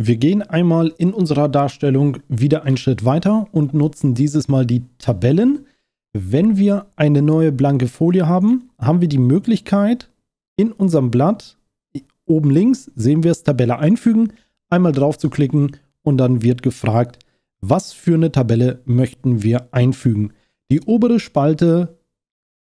Wir gehen einmal in unserer Darstellung wieder einen Schritt weiter und nutzen dieses Mal die Tabellen. Wenn wir eine neue blanke Folie haben, haben wir die Möglichkeit, in unserem Blatt oben links sehen wir es Tabelle einfügen, einmal drauf zu klicken und dann wird gefragt, was für eine Tabelle möchten wir einfügen. Die obere Spalte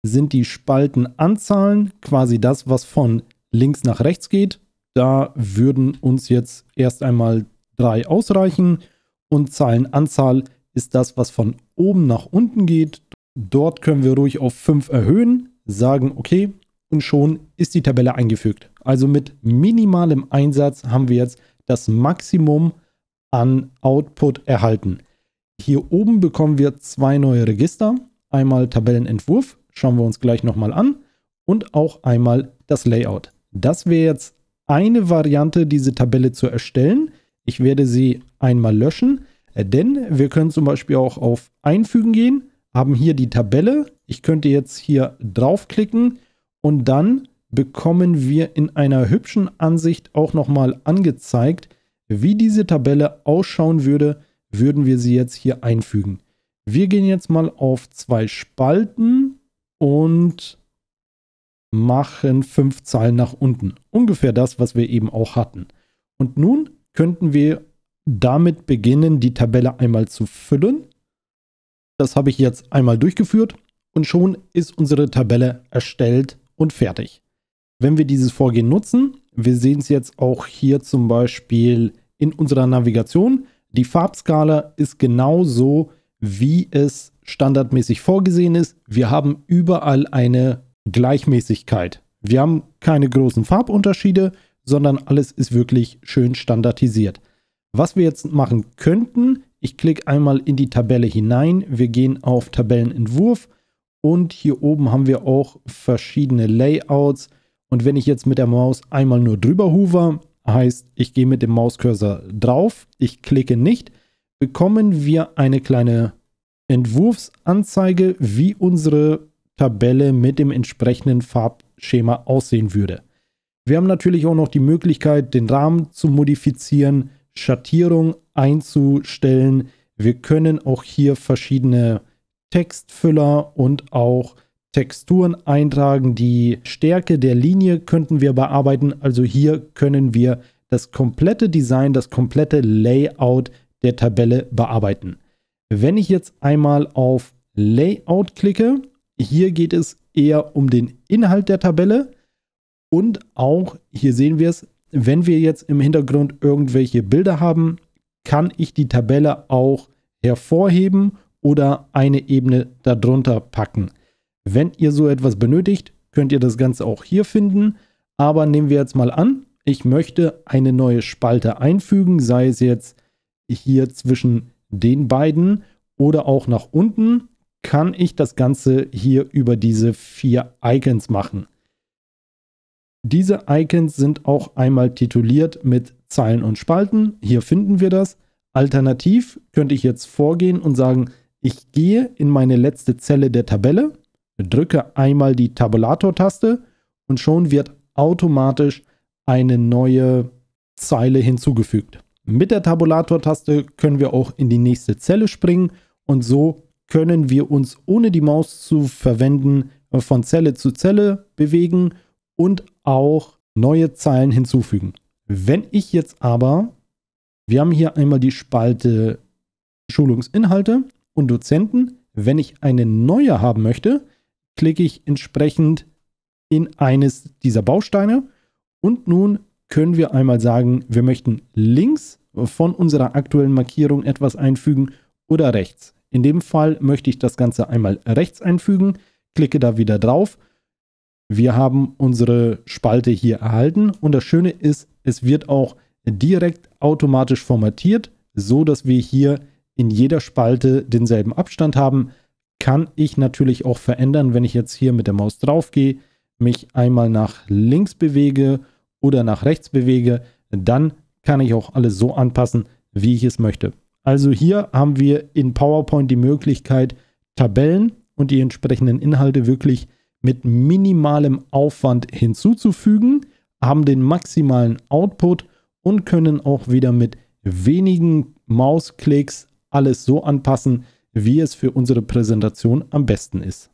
sind die Spaltenanzahlen, quasi das, was von links nach rechts geht da würden uns jetzt erst einmal drei ausreichen und Zeilenanzahl ist das, was von oben nach unten geht. Dort können wir ruhig auf 5 erhöhen, sagen okay und schon ist die Tabelle eingefügt. Also mit minimalem Einsatz haben wir jetzt das Maximum an Output erhalten. Hier oben bekommen wir zwei neue Register. Einmal Tabellenentwurf, schauen wir uns gleich nochmal an und auch einmal das Layout. Das wäre jetzt eine Variante, diese Tabelle zu erstellen. Ich werde sie einmal löschen, äh, denn wir können zum Beispiel auch auf Einfügen gehen, haben hier die Tabelle. Ich könnte jetzt hier draufklicken und dann bekommen wir in einer hübschen Ansicht auch nochmal angezeigt, wie diese Tabelle ausschauen würde, würden wir sie jetzt hier einfügen. Wir gehen jetzt mal auf zwei Spalten und machen fünf Zahlen nach unten. Ungefähr das, was wir eben auch hatten. Und nun könnten wir damit beginnen, die Tabelle einmal zu füllen. Das habe ich jetzt einmal durchgeführt und schon ist unsere Tabelle erstellt und fertig. Wenn wir dieses Vorgehen nutzen, wir sehen es jetzt auch hier zum Beispiel in unserer Navigation, die Farbskala ist genauso, wie es standardmäßig vorgesehen ist. Wir haben überall eine Gleichmäßigkeit. Wir haben keine großen Farbunterschiede, sondern alles ist wirklich schön standardisiert. Was wir jetzt machen könnten, ich klicke einmal in die Tabelle hinein. Wir gehen auf Tabellenentwurf und hier oben haben wir auch verschiedene Layouts. Und wenn ich jetzt mit der Maus einmal nur drüber hover, heißt, ich gehe mit dem Mauscursor drauf, ich klicke nicht, bekommen wir eine kleine Entwurfsanzeige, wie unsere Tabelle mit dem entsprechenden Farbschema aussehen würde. Wir haben natürlich auch noch die Möglichkeit, den Rahmen zu modifizieren, Schattierung einzustellen. Wir können auch hier verschiedene Textfüller und auch Texturen eintragen. Die Stärke der Linie könnten wir bearbeiten. Also hier können wir das komplette Design, das komplette Layout der Tabelle bearbeiten. Wenn ich jetzt einmal auf Layout klicke, hier geht es eher um den Inhalt der Tabelle und auch, hier sehen wir es, wenn wir jetzt im Hintergrund irgendwelche Bilder haben, kann ich die Tabelle auch hervorheben oder eine Ebene darunter packen. Wenn ihr so etwas benötigt, könnt ihr das Ganze auch hier finden. Aber nehmen wir jetzt mal an, ich möchte eine neue Spalte einfügen, sei es jetzt hier zwischen den beiden oder auch nach unten kann ich das Ganze hier über diese vier Icons machen. Diese Icons sind auch einmal tituliert mit Zeilen und Spalten. Hier finden wir das. Alternativ könnte ich jetzt vorgehen und sagen, ich gehe in meine letzte Zelle der Tabelle, drücke einmal die Tabulator-Taste und schon wird automatisch eine neue Zeile hinzugefügt. Mit der Tabulator-Taste können wir auch in die nächste Zelle springen und so können wir uns ohne die Maus zu verwenden äh, von Zelle zu Zelle bewegen und auch neue Zeilen hinzufügen. Wenn ich jetzt aber, wir haben hier einmal die Spalte Schulungsinhalte und Dozenten, wenn ich eine neue haben möchte, klicke ich entsprechend in eines dieser Bausteine und nun können wir einmal sagen, wir möchten links von unserer aktuellen Markierung etwas einfügen oder rechts. In dem Fall möchte ich das Ganze einmal rechts einfügen, klicke da wieder drauf. Wir haben unsere Spalte hier erhalten und das Schöne ist, es wird auch direkt automatisch formatiert, so dass wir hier in jeder Spalte denselben Abstand haben. Kann ich natürlich auch verändern, wenn ich jetzt hier mit der Maus draufgehe, mich einmal nach links bewege oder nach rechts bewege, dann kann ich auch alles so anpassen, wie ich es möchte. Also hier haben wir in PowerPoint die Möglichkeit, Tabellen und die entsprechenden Inhalte wirklich mit minimalem Aufwand hinzuzufügen, haben den maximalen Output und können auch wieder mit wenigen Mausklicks alles so anpassen, wie es für unsere Präsentation am besten ist.